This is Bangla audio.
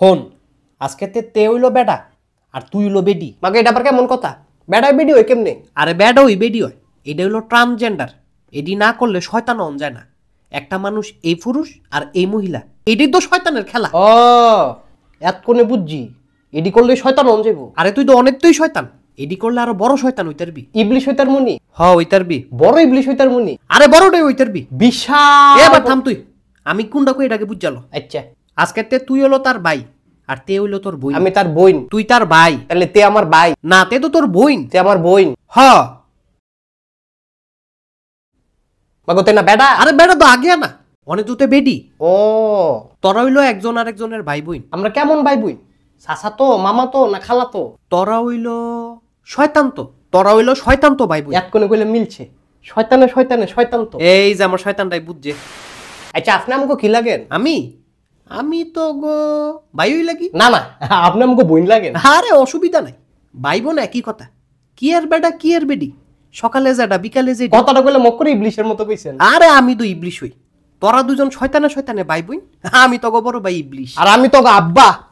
হন আজকে তে তে হইলো বেটা আর তুই হইলো বেডি মাকে এটা আবার কেমন কথা বেডায় বেডি হয় কেমনে আরে বেড ওই বেডি হয় এটা হইলো ট্রান্সজেন্ডার এডি না করলে শয়তান হন যায় না একটা মানুষ এই পুরুষ আর এই মহিলা এডি তো শয়তানের খেলা ও কোনে বুঝছি এডি করলে শয়তান হন যাইব আরে তুই তো অনেক তুই শয়তান এডি করলে আরো বড় শয়তান হইতারবি ইবলিশ হইতার মুনি হ হইতারবি বড় ইবলিশ হইতার মুনি আরে বড়টাই হইতারবি বিশাল এবার থাম তুই আমি কোনটা কই এটাকে বুঝ আচ্ছা আজকের তে তুই হলো তার ভাই আর তে হইলো তোর বই আমি তার বইন তুই তার ভাই তাহলে তে আমার ভাই না তে তো তোর বইন তে আমার বইন হ না বেডা আরে বেডা তো আগে না অনেক বেডি ও তোরা হইলো একজন আর একজনের ভাই বইন আমরা কেমন ভাই বইন সাসা তো মামা তো না খালা তো তোরা হইলো শয়তান তো তোরা হইলো শয়তান তো ভাই বইন কোণে কইলে মিলছে শয়তানে শয়তানে শয়তান তো এই যে আমার শয়তানটাই বুঝছে আচ্ছা আপনি আমাকে কি লাগেন আমি আমি তো গো ভাই লাগি না না আপনি আমাকে বইন লাগে আরে অসুবিধা নাই বাইব বোন একই কথা কি আর বেডা কি আর বেডি সকালে যাটা বিকালে যে কথাটা কইলে মক করে ইবলিশের মতো কইছেন আরে আমি তো ইবলিশ হই তোরা দুজন শয়তানে শয়তানে ভাই আমি তো গো বড় বাই ইবলিশ আর আমি তো গো আব্বা